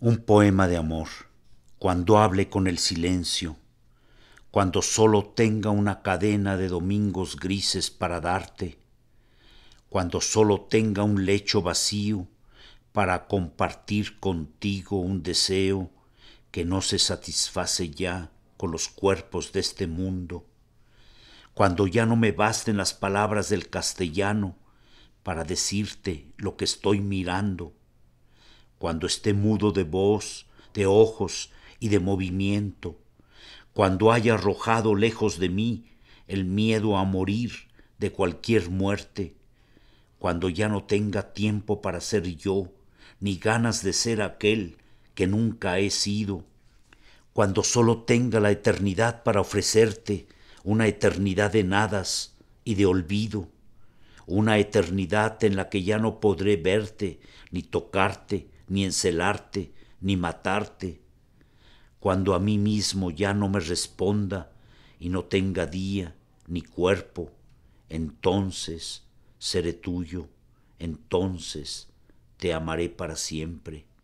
un poema de amor, cuando hable con el silencio, cuando solo tenga una cadena de domingos grises para darte, cuando solo tenga un lecho vacío para compartir contigo un deseo que no se satisface ya con los cuerpos de este mundo, cuando ya no me basten las palabras del castellano para decirte lo que estoy mirando, cuando esté mudo de voz, de ojos y de movimiento, cuando haya arrojado lejos de mí el miedo a morir de cualquier muerte, cuando ya no tenga tiempo para ser yo, ni ganas de ser aquel que nunca he sido, cuando solo tenga la eternidad para ofrecerte, una eternidad de nadas y de olvido, una eternidad en la que ya no podré verte, ni tocarte, ni encelarte, ni matarte, cuando a mí mismo ya no me responda y no tenga día ni cuerpo, entonces seré tuyo, entonces te amaré para siempre.